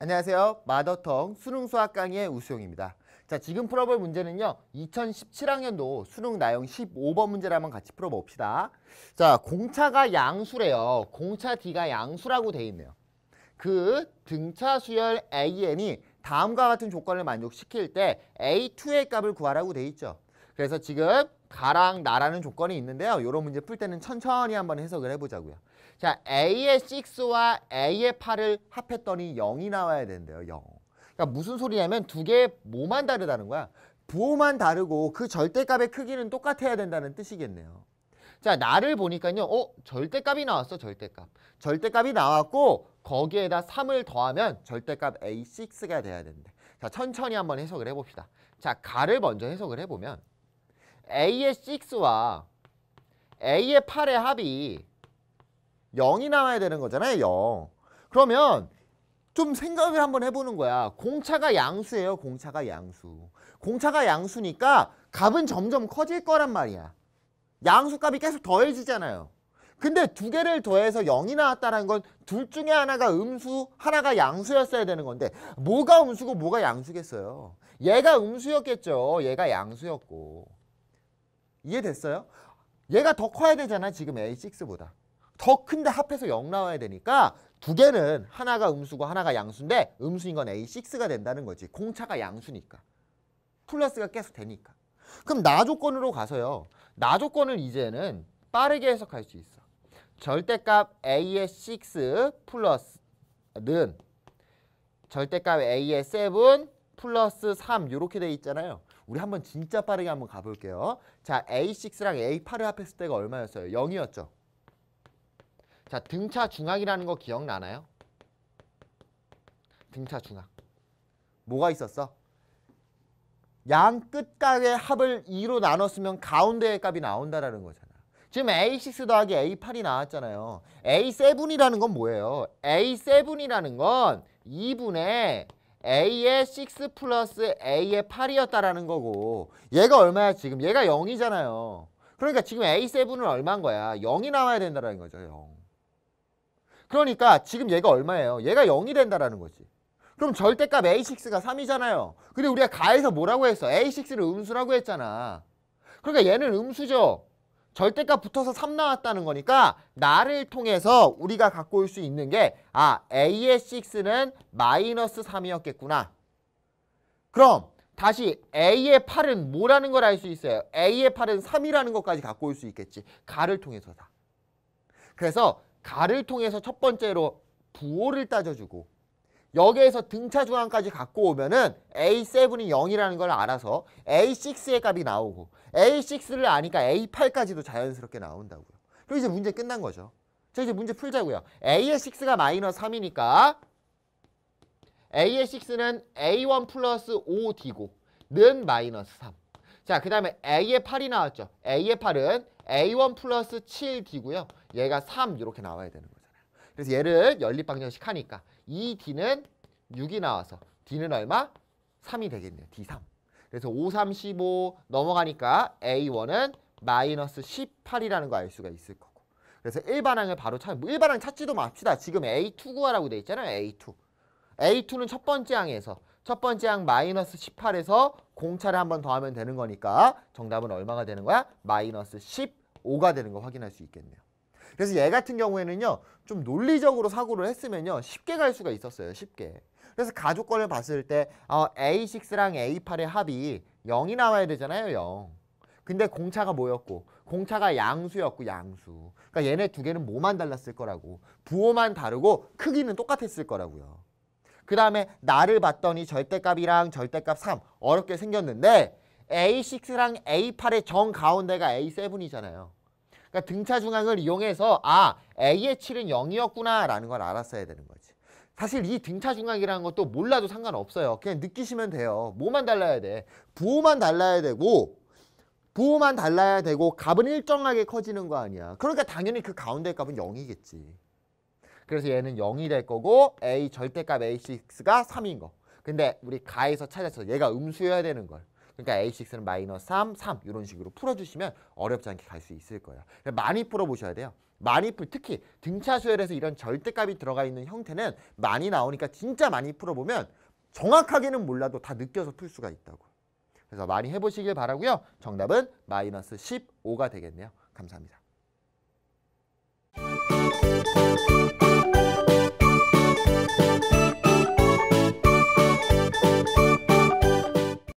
안녕하세요. 마더텅 수능 수학 강의의 우수용입니다. 자, 지금 풀어볼 문제는요. 2017학년도 수능 나용 15번 문제를 한번 같이 풀어봅시다. 자, 공차가 양수래요. 공차 D가 양수라고 돼 있네요. 그 등차 수열 AN이 다음과 같은 조건을 만족시킬 때 A2의 값을 구하라고 돼 있죠. 그래서 지금 가랑 나라는 조건이 있는데요. 이런 문제 풀 때는 천천히 한번 해석을 해보자고요. 자, A의 6와 A의 8을 합했더니 0이 나와야 된대요. 0. 그러니까 무슨 소리냐면 두 개의 뭐만 다르다는 거야? 부호만 다르고 그 절대값의 크기는 똑같아야 된다는 뜻이겠네요. 자, 나를 보니까요. 어, 절대값이 나왔어. 절대값. 절대값이 나왔고 거기에다 3을 더하면 절대값 A6가 돼야 되는데. 자, 천천히 한번 해석을 해 봅시다. 자, 가를 먼저 해석을 해 보면 A의 6와 A의 8의 합이 0이 나와야 되는 거잖아요. 0. 그러면 좀 생각을 한번 해보는 거야. 공차가 양수예요. 공차가 양수. 공차가 양수니까 값은 점점 커질 거란 말이야. 양수값이 계속 더해지잖아요. 근데 두 개를 더해서 0이 나왔다는 건 둘 중에 하나가 음수, 하나가 양수였어야 되는 건데 뭐가 음수고 뭐가 양수겠어요. 얘가 음수였겠죠. 얘가 양수였고. 이해됐어요? 얘가 더 커야 되잖아. 지금 A6보다. 더 큰데 합해서 0 나와야 되니까 두 개는 하나가 음수고 하나가 양수인데 음수인 건 A6가 된다는 거지. 공차가 양수니까. 플러스가 계속 되니까. 그럼 나 조건으로 가서요. 나 조건을 이제는 빠르게 해석할 수 있어. 절대값 A의 6 플러스는 절대값 A의 7 플러스 3 이렇게 돼 있잖아요. 우리 한번 진짜 빠르게 한번 가볼게요. 자, A6랑 A8을 합했을 때가 얼마였어요? 0이었죠. 자, 등차 중학이라는 거 기억나나요? 등차 중학. 뭐가 있었어? 양 끝각의 합을 2로 나눴으면 가운데의 값이 나온다라는 거잖아. 지금 A6 더하기 A8이 나왔잖아요. A7이라는 건 뭐예요? A7이라는 건 2분의 A의 6 플러스 A의 8이었다라는 거고 얘가 얼마야 지금? 얘가 0이잖아요. 그러니까 지금 A7은 얼마인 거야? 0이 나와야 된다는 라 거죠. 0. 그러니까 지금 얘가 얼마예요? 얘가 0이 된다라는 거지. 그럼 절대값 a6가 3이잖아요. 근데 우리가 가에서 뭐라고 했어? a6를 음수라고 했잖아. 그러니까 얘는 음수죠. 절대값 붙어서 3 나왔다는 거니까 나를 통해서 우리가 갖고 올 수 있는 게 아 a의 6는 마이너스 3이었겠구나. 그럼 다시 a의 8은 뭐라는 걸 알 수 있어요. a의 8은 3이라는 것까지 갖고 올 수 있겠지. 가를 통해서 다. 그래서 가를 통해서 첫 번째로 부호를 따져주고 여기에서 등차 중앙까지 갖고 오면은 A7이 0이라는 걸 알아서 A6의 값이 나오고 A6를 아니까 A8까지도 자연스럽게 나온다고요. 그럼 이제 문제 끝난 거죠. 자 이제 문제 풀자고요. A의 6가 마이너스 3이니까 A의 6는 A1 플러스 5D고 는 마이너스 3. 자, 그 다음에 A의 8이 나왔죠. A의 8은 A1 플러스 7D고요. 얘가 3 이렇게 나와야 되는 거잖아요. 그래서 얘를 연립방정식 하니까 이 d 는 6이 나와서 D는 얼마? 3이 되겠네요. D3. 그래서 5, 3, 15 넘어가니까 A1은 마이너스 18이라는 거 알 수가 있을 거고. 그래서 일반항을 바로 찾, 뭐 일반항 찾지도 맙시다. 지금 A2 구하라고 돼 있잖아요. A2. A2는 첫 번째 항에서 첫 번째 항 마이너스 18에서 공차를 한번 더 하면 되는 거니까 정답은 얼마가 되는 거야? 마이너스 15가 되는 거 확인할 수 있겠네요. 그래서 얘 같은 경우에는요. 좀 논리적으로 사고를 했으면요. 쉽게 갈 수가 있었어요. 쉽게. 그래서 가족권을 봤을 때 어, A6랑 A8의 합이 0이 나와야 되잖아요. 0. 근데 공차가 뭐였고 공차가 양수였고 양수. 그러니까 얘네 두 개는 뭐만 달랐을 거라고. 부호만 다르고 크기는 똑같았을 거라고요. 그 다음에 나를 봤더니 절대값이랑 절대값 3 어렵게 생겼는데 A6랑 A8의 정 가운데가 A7이잖아요. 그러니까 등차 중앙을 이용해서 아 A의 7은 0이었구나 라는 걸 알았어야 되는 거지. 사실 이 등차 중앙이라는 것도 몰라도 상관없어요. 그냥 느끼시면 돼요. 뭐만 달라야 돼? 부호만 달라야 되고 부호만 달라야 되고 값은 일정하게 커지는 거 아니야. 그러니까 당연히 그 가운데 값은 0이겠지. 그래서 얘는 0이 될 거고 a 절대값 a6가 3인 거. 근데 우리 가에서 찾아서 얘가 음수여야 되는 걸. 그러니까 a6는 마이너스 3, 3 이런 식으로 풀어주시면 어렵지 않게 갈 수 있을 거예요. 많이 풀어보셔야 돼요. 많이 풀, 특히 등차수열에서 이런 절대값이 들어가 있는 형태는 많이 나오니까 진짜 많이 풀어보면 정확하게는 몰라도 다 느껴서 풀 수가 있다고. 그래서 많이 해보시길 바라고요. 정답은 마이너스 15가 되겠네요. 감사합니다.